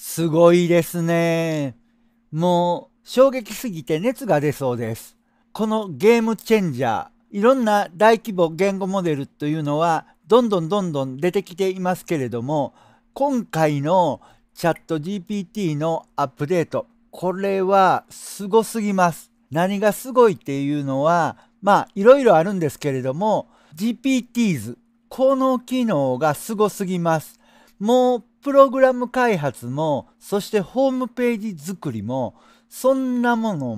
すごいですね。もう衝撃すぎて熱が出そうです。このゲームチェンジャー、いろんな大規模言語モデルというのはどんどんどんどん出てきていますけれども、今回のチャット GPT のアップデート、これはすごすぎます。何がすごいっていうのは、まあいろいろあるんですけれども、GPTs、この機能がすごすぎます。もうプログラム開発も、そしてホームページ作りも、そんなもの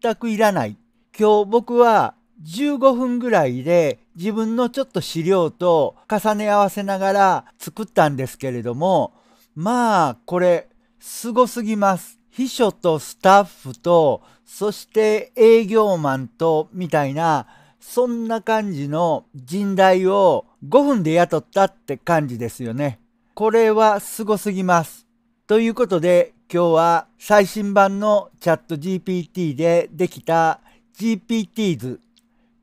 全くいらない。今日僕は15分ぐらいで自分のちょっと資料と重ね合わせながら作ったんですけれども、まあ、これ、すごすぎます。秘書とスタッフと、そして営業マンと、みたいな、そんな感じの人材を5分で雇ったって感じですよね。これはすすぎます。ということで今日は最新版のチャット GPT でできた GPTs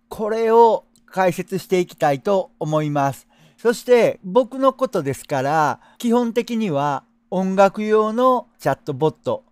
これを解説していきたいと思います。そして僕のことですから基本的には音楽用のチャットボット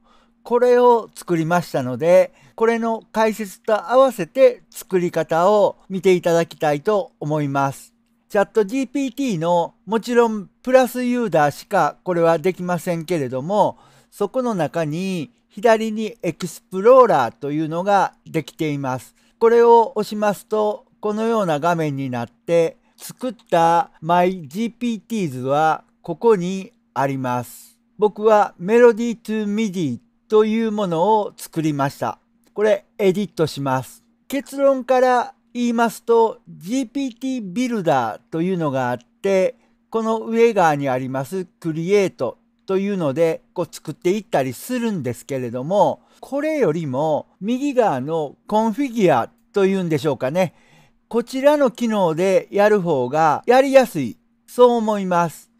これを作りましたのでこれの解説と合わせて作り方を見ていただきたいと思います。チャット GPT のもちろんプラスユーザーしかこれはできませんけれども、そこの中に左にエクスプローラーというのができています。これを押しますと、このような画面になって、作った MyGPTs はここにあります。僕は Melody to MIDI というものを作りました。これエディットします。結論から言いますと GPT ビルダーというのがあってこの上側にありますクリエイトというのでこう作っていったりするんですけれどもこれよりも右側のコンフィギュアというんでしょうかねこちらの機能でやる方がやりやすいそう思います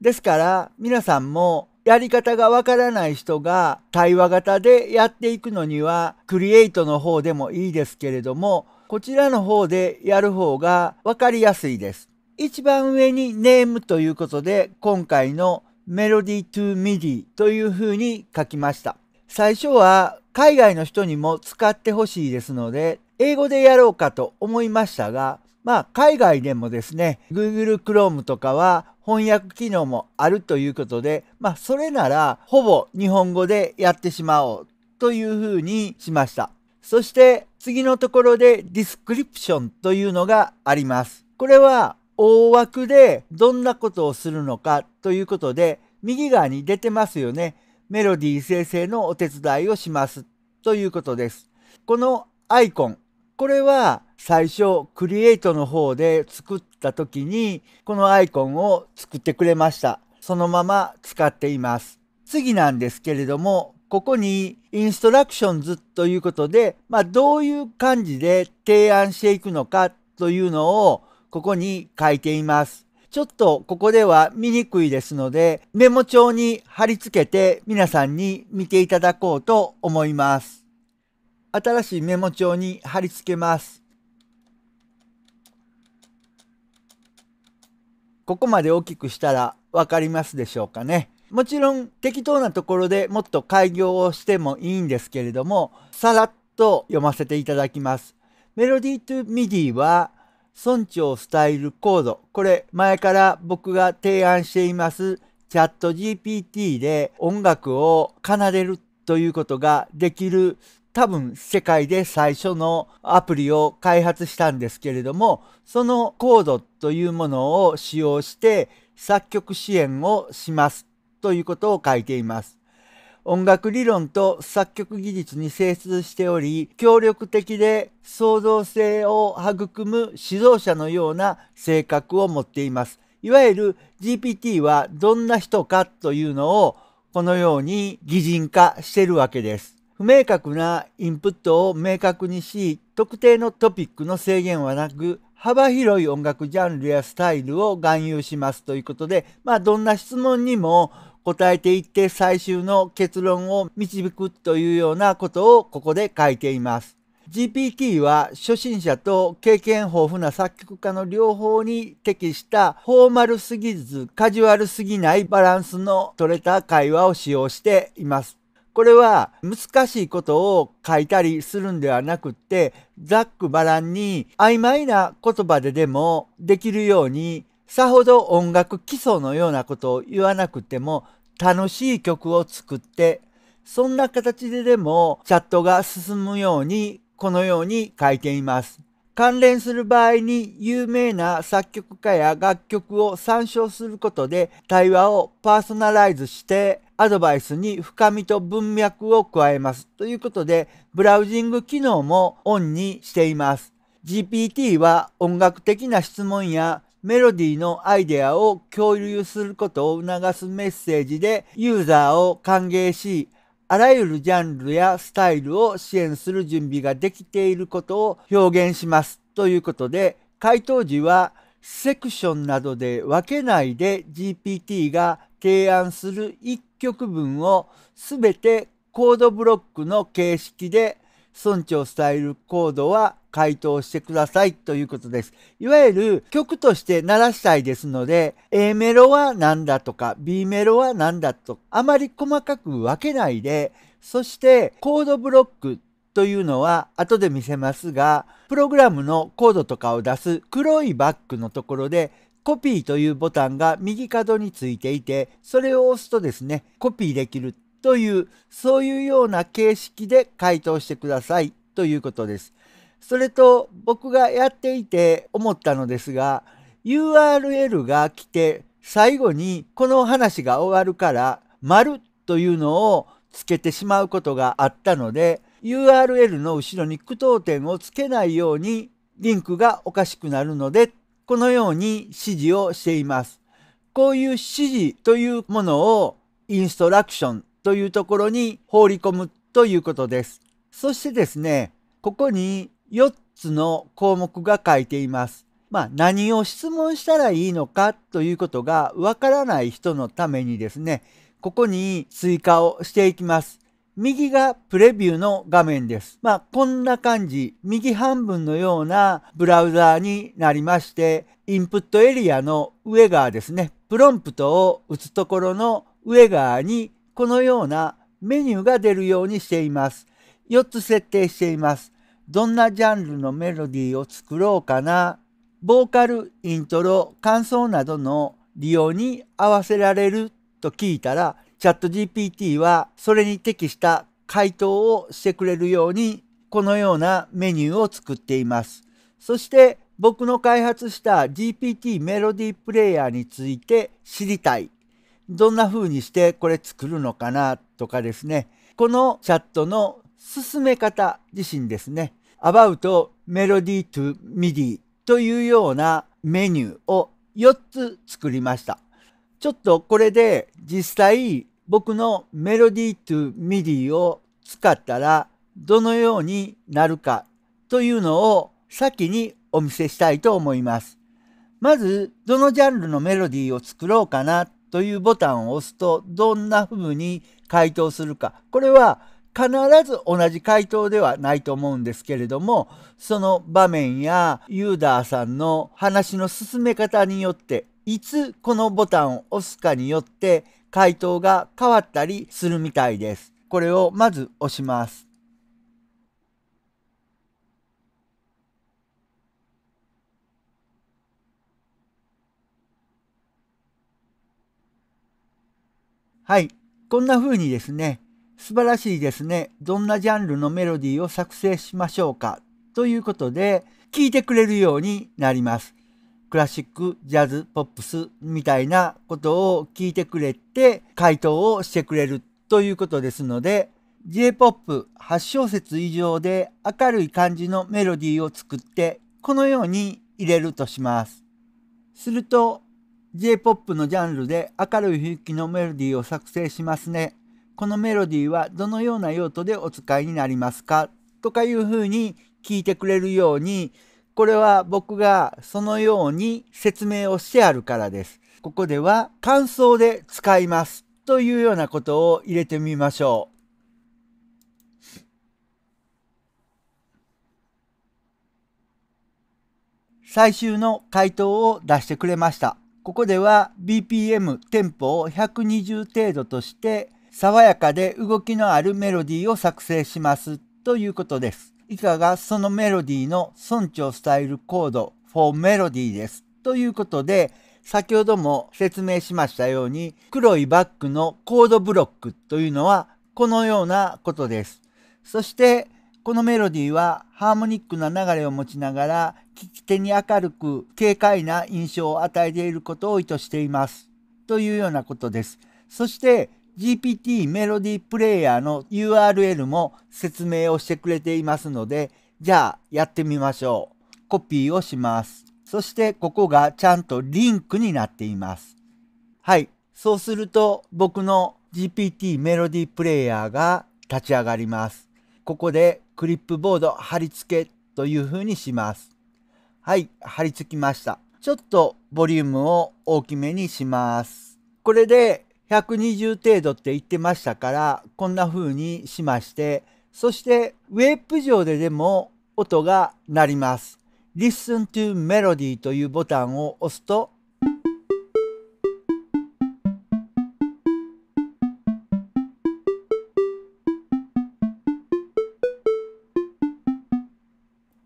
ですから皆さんもやり方がわからない人が対話型でやっていくのにはクリエイトの方でもいいですけれどもこちらの方でやる方が分かりやすいです。一番上にネームということで、今回のメロディー to m i という風に書きました。最初は海外の人にも使ってほしいですので、英語でやろうかと思いましたが、まあ海外でもですね、Google Chrome とかは翻訳機能もあるということで、まあそれならほぼ日本語でやってしまおうというふうにしました。そして次のところでディスクリプションというのがあります。これは大枠でどんなことをするのかということで右側に出てますよね。メロディー生成のお手伝いをしますということです。このアイコン、これは最初クリエイトの方で作った時にこのアイコンを作ってくれました。そのまま使っています。次なんですけれども、ここにインストラクションズということで、まあ、どういう感じで提案していくのかというのをここに書いています。ちょっとここでは見にくいですので、メモ帳に貼り付けて皆さんに見ていただこうと思います。新しいメモ帳に貼り付けます。ここまで大きくしたらわかりますでしょうかね。もちろん適当なところでもっと開業をしてもいいんですけれども、さらっと読ませていただきます。メロディートゥミディは、村長スタイルコード。これ、前から僕が提案しています、チャット GPT で音楽を奏でるということができる多分世界で最初のアプリを開発したんですけれどもそのコードというものを使用して作曲支援をしますということを書いています。音楽理論と作曲技術に精通しており、協力的で創造性を育む指導者のような性格を持っています。いわゆる GPT はどんな人かというのをこのように擬人化してるわけです。不明確なインプットを明確にし、特定のトピックの制限はなく、幅広い音楽ジャンルやスタイルを含有しますということで、まあどんな質問にも答えていって最終の結論を導くというようなことをここで書いています。GPT は初心者と経験豊富な作曲家の両方に適したフォーマルすぎずカジュアルすぎないバランスの取れた会話を使用しています。これは難しいことを書いたりするんではなくってざっくばらんに曖昧な言葉ででもできるようにさほど音楽基礎のようなことを言わなくても楽しい曲を作って、そんな形ででもチャットが進むようにこのように書いています。関連する場合に有名な作曲家や楽曲を参照することで対話をパーソナライズしてアドバイスに深みと文脈を加えます。ということでブラウジング機能もオンにしています。GPT は音楽的な質問やメロディーのアイデアを共有することを促すメッセージでユーザーを歓迎し、あらゆるジャンルやスタイルを支援する準備ができていることを表現します。ということで、回答時はセクションなどで分けないで GPT が提案する1曲分をすべてコードブロックの形式で村長スタイルコードは回答してくださいということです。いわゆる曲として鳴らしたいですので、A メロは何だとか、B メロは何だと、あまり細かく分けないで、そしてコードブロックというのは後で見せますが、プログラムのコードとかを出す黒いバッグのところでコピーというボタンが右角についていて、それを押すとですね、コピーできるという、そういうような形式で回答してくださいということです。それと僕がやっていて思ったのですが URL が来て最後にこの話が終わるから「丸というのをつけてしまうことがあったので URL の後ろに句読点をつけないようにリンクがおかしくなるのでこのように指示をしています。こういう指示というものをインストラクションというところに放り込むということです。そしてですね、ここに4つの項目が書いています。まあ、何を質問したらいいのかということがわからない人のためにですね、ここに追加をしていきます。右がプレビューの画面です。まあ、こんな感じ、右半分のようなブラウザーになりまして、インプットエリアの上側ですね、プロンプトを打つところの上側に、このようなメニューが出るようにしています。4つ設定しています。どんなジャンルのメロディーを作ろうかな、ボーカル、イントロ、感想などの利用に合わせられると聞いたら、チャット GPT はそれに適した回答をしてくれるように、このようなメニューを作っています。そして僕の開発した GPT メロディープレイヤーについて知りたい。どんな風にしてこれ作るのかなとかですね。このチャットの進め方自身ですね。About Melody to MIDI というようなメニューを4つ作りました。ちょっとこれで実際僕のメロディートゥミディを使ったらどのようになるかというのを先にお見せしたいと思います。まず、どのジャンルのメロディーを作ろうかなというボタンを押すとどんな風に回答するか。これは必ず同じ回答ではないと思うんですけれどもその場面やユーダーさんの話の進め方によっていつこのボタンを押すかによって回答が変わったりするみたいです。これをまず押します。はい。こんな風にですね、素晴らしいですね。どんなジャンルのメロディーを作成しましょうかということで、聴いてくれるようになります。クラシック、ジャズ、ポップスみたいなことを聞いてくれて、回答をしてくれるということですので、J-POP8 小節以上で明るい感じのメロディーを作って、このように入れるとします。すると、J-POP のジャンルで明るい雰囲気のメロディーを作成しますね。このメロディーはどのような用途でお使いになりますかとかいうふうに聞いてくれるようにこれは僕がそのように説明をしてあるからです。ここでは感想で使いますというようなことを入れてみましょう。最終の回答を出してくれました。ここでは BPM テンポを120程度として爽やかで動きのあるメロディーを作成しますということです。以下がそのメロディーの村長スタイルコード for メロディーです。ということで、先ほども説明しましたように、黒いバッグのコードブロックというのはこのようなことです。そして、このメロディーはハーモニックな流れを持ちながら、聞き手に明るく軽快な印象を与えていることを意図しています。というようなことです。そして、GPT メロディプレイヤーの URL も説明をしてくれていますので、じゃあやってみましょう。コピーをします。そしてここがちゃんとリンクになっています。はい。そうすると僕の GPT メロディプレイヤーが立ち上がります。ここでクリップボード貼り付けというふうにします。はい。貼り付きました。ちょっとボリュームを大きめにします。これで120程度って言ってましたからこんな風にしましてそしてウェープ上ででも音が鳴ります。Listen to Melody というボタンを押すと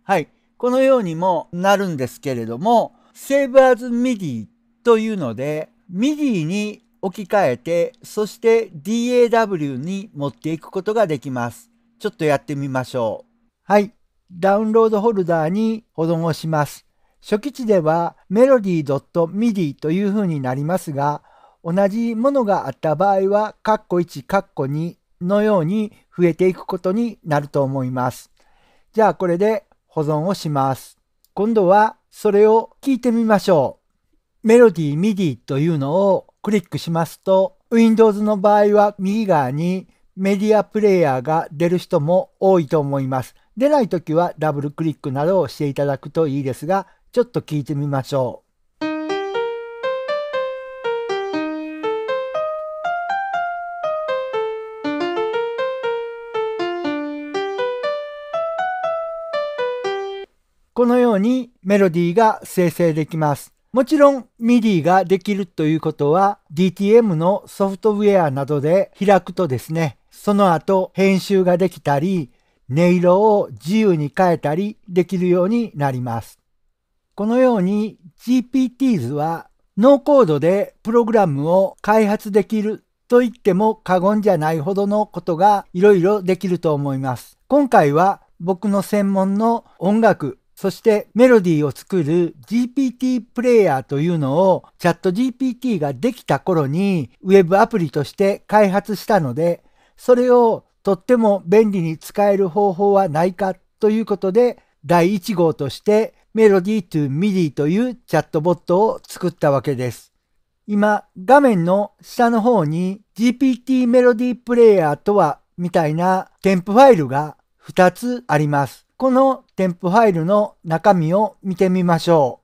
はい。このようにもなるんですけれども、セーブアズミディというので、ミディに置き換えて、そして DAW に持っていくことができます。ちょっとやってみましょう。はい。ダウンロードホルダーに保存をします。初期値では melody.midi という風になりますが、同じものがあった場合は、カッコ1、カッコ2のように増えていくことになると思います。じゃあこれで保存をします。今度はそれを聞いてみましょう。メロディーミディというのをクリックしますと、Windows の場合は右側にメディアプレイヤーが出る人も多いと思います。出ない時はダブルクリックなどをしていただくといいですが、ちょっと聞いてみましょう。このようにメロディーが生成できます。もちろん MIDI ができるということは DTM のソフトウェアなどで開くとですね、その後編集ができたり、音色を自由に変えたりできるようになります。このように GPTs はノーコードでプログラムを開発できると言っても過言じゃないほどのことがいろいろできると思います。今回は僕の専門の音楽そしてメロディーを作る GPT プレイヤーというのをチャット GPT ができた頃にウェブアプリとして開発したので、それをとっても便利に使える方法はないかということで、第1号としてメロディー to MIDI というチャットボットを作ったわけです。今、画面の下の方に GPT メロディープレイヤーとはみたいな添付ファイルが2つあります。この添付ファイルの中身を見てみましょ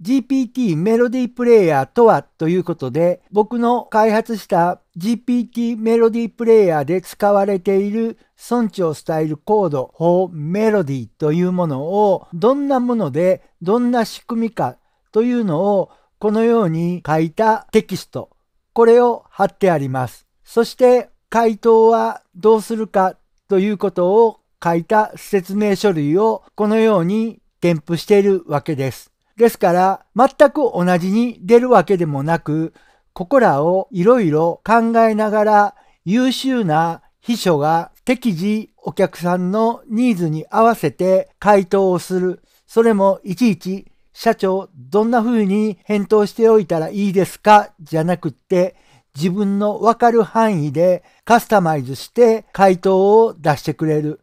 う。GPT メロディープレイヤーとはということで、僕の開発した GPT メロディープレイヤーで使われている村長スタイルコード for メロディーというものをどんなものでどんな仕組みかというのをこのように書いたテキスト、これを貼ってあります。そして回答はどうするかということを書いた説明書類をこのように添付しているわけです。ですから、全く同じに出るわけでもなく、ここらをいろいろ考えながら優秀な秘書が適時お客さんのニーズに合わせて回答をする。それもいちいち社長どんな風に返答しておいたらいいですかじゃなくって自分のわかる範囲でカスタマイズして回答を出してくれる。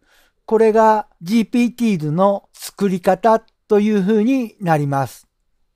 これが GPTs の作り方という風になります。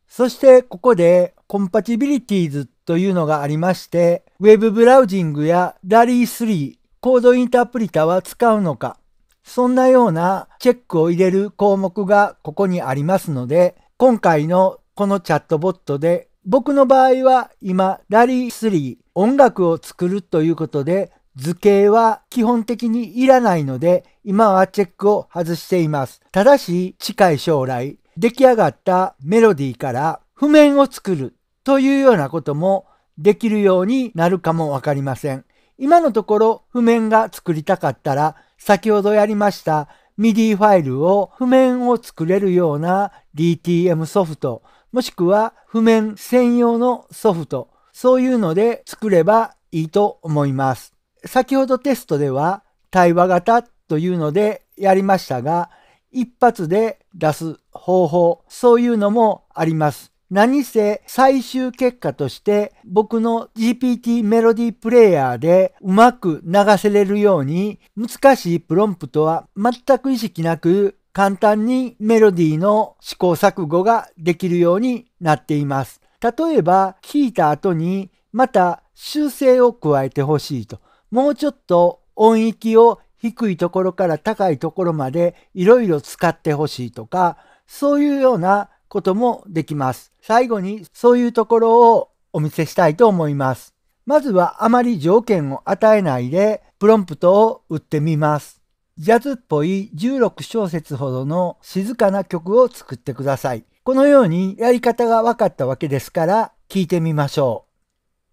そしてここでコンパチビリティーズというのがありまして、Web ブラウジングやラ a l 3コードインタープリタは使うのか、そんなようなチェックを入れる項目がここにありますので、今回のこのチャットボットで、僕の場合は今ラ a l 3音楽を作るということで図形は基本的にいらないので、今はチェックを外しています。ただし、近い将来、出来上がったメロディーから譜面を作るというようなこともできるようになるかもわかりません。今のところ譜面が作りたかったら、先ほどやりました MIDI ファイルを譜面を作れるような DTM ソフト、もしくは譜面専用のソフト、そういうので作ればいいと思います。先ほどテストでは対話型というのでやりましたが、一発で出す方法、そういうのもあります。何せ最終結果として僕の GPT メロディープレイヤーでうまく流せれるように難しいプロンプトは全く意識なく簡単にメロディーの試行錯誤ができるようになっています。例えば聞いた後にまた修正を加えてほしいと。もうちょっと音域を低いところから高いところまでいろいろ使ってほしいとか、そういうようなこともできます。最後にそういうところをお見せしたいと思います。まずはあまり条件を与えないで、プロンプトを打ってみます。ジャズっぽい16小節ほどの静かな曲を作ってください。このようにやり方が分かったわけですから、聞いてみましょ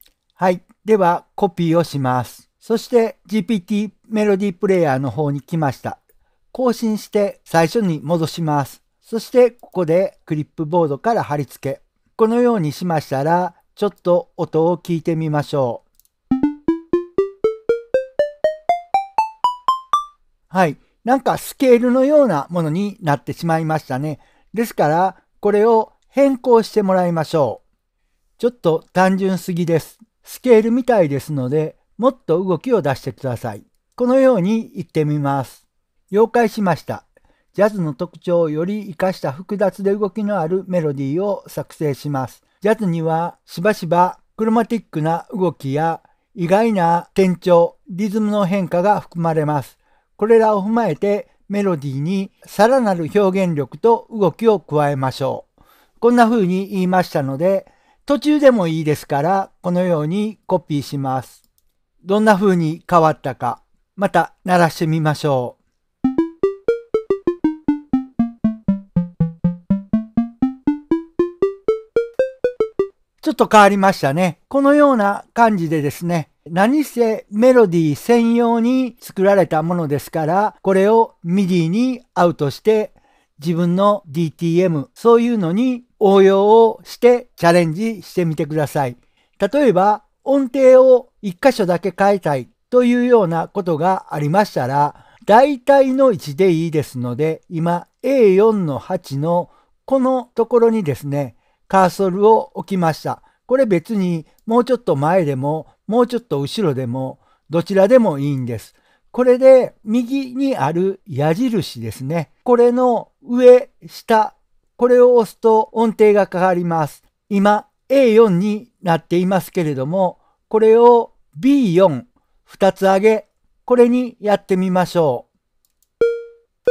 う。はい。では、コピーをします。そして GPT メロディープレイヤーの方に来ました。更新して最初に戻します。そしてここでクリップボードから貼り付け。このようにしましたら、ちょっと音を聞いてみましょう。はい。なんかスケールのようなものになってしまいましたね。ですから、これを変更してもらいましょう。ちょっと単純すぎです。スケールみたいですので、もっと動きを出してください。このように言ってみます。了解しました。ジャズの特徴をより活かした複雑で動きのあるメロディーを作成します。ジャズにはしばしばクロマティックな動きや意外な転調、リズムの変化が含まれます。これらを踏まえてメロディーにさらなる表現力と動きを加えましょう。こんな風に言いましたので、途中でもいいですから、このようにコピーします。どんな風に変わったか、また鳴らしてみましょう。ちょっと変わりましたね。このような感じでですね、何せメロディー専用に作られたものですから、これをミディにアウトして自分の DTM、そういうのに応用をしてチャレンジしてみてください。例えば、音程を一箇所だけ変えたいというようなことがありましたら、大体の位置でいいですので、今 A4 の8のこのところにですね、カーソルを置きました。これ別にもうちょっと前でも、もうちょっと後ろでも、どちらでもいいんです。これで右にある矢印ですね。これの上、下、これを押すと音程がかかります。今 A4 になっていますけれども、これを B4、2つ上げ、これにやってみましょう。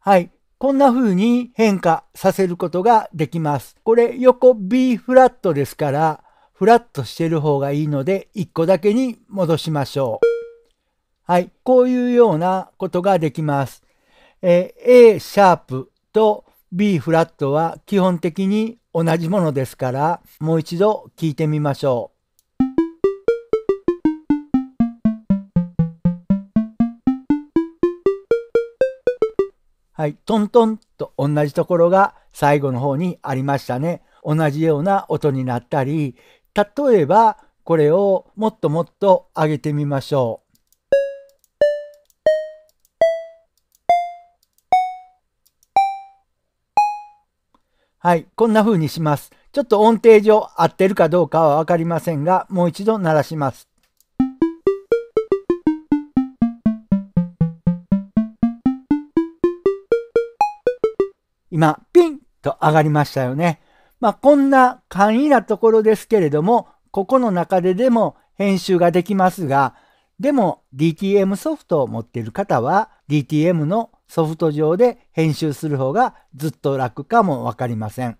はい。こんな風に変化させることができます。これ横 B フラットですから、フラットしてる方がいいので、1個だけに戻しましょう。はい。こういうようなことができます。えー、A シャープと B フラットは基本的に同じものですから、もう一度聞いてみましょう。はい、トントンと同じところが最後の方にありましたね。同じような音になったり、例えばこれをもっともっと上げてみましょう。はい、こんな風にします。ちょっと音程上合ってるかどうかは分かりませんが、もう一度鳴らします。今、ピンと上がりましたよね。まあ、こんな簡易なところですけれども、ここの中ででも編集ができますが、でも DTM ソフトを持っている方は DTM のソフト上で編集する方がずっと楽かもわかりません。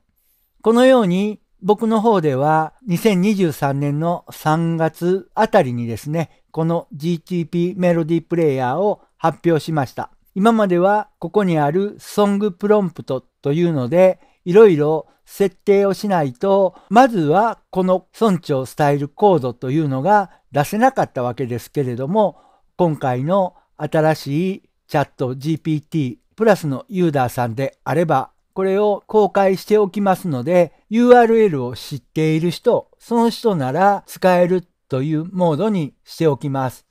このように僕の方では2023年の3月あたりにですね、この GTP メロディープレイヤーを発表しました。今まではここにあるソングプロンプトというので、いろいろ設定をしないと、まずはこの村長スタイルコードというのが出せなかったわけですけれども、今回の新しいチャット GPT プラスのユーダーさんであれば、これを公開しておきますので、URL を知っている人、その人なら使えるというモードにしておきます。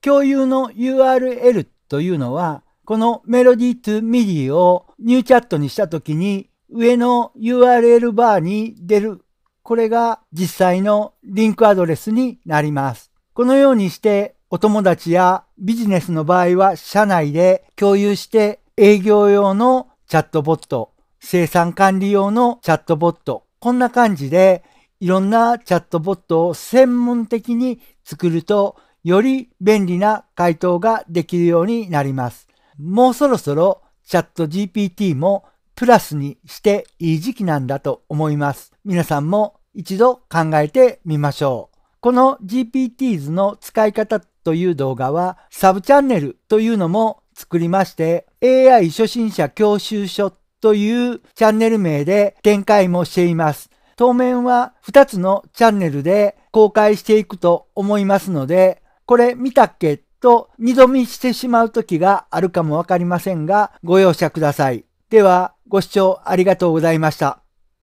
共有の URL というのは、このメロディー to MIDI をニューチャットにしたときに上の URL バーに出る。これが実際のリンクアドレスになります。このようにしてお友達やビジネスの場合は社内で共有して営業用のチャットボット、生産管理用のチャットボット、こんな感じでいろんなチャットボットを専門的に作るとより便利な回答ができるようになります。もうそろそろチャット GPT もプラスにしていい時期なんだと思います。皆さんも一度考えてみましょう。この GPTs の使い方という動画はサブチャンネルというのも作りまして AI 初心者教習所というチャンネル名で展開もしています。当面は2つのチャンネルで公開していくと思いますので、これ見たっけと二度見してしまう時があるかもわかりませんが、ご容赦ください。では、ご視聴ありがとうございました。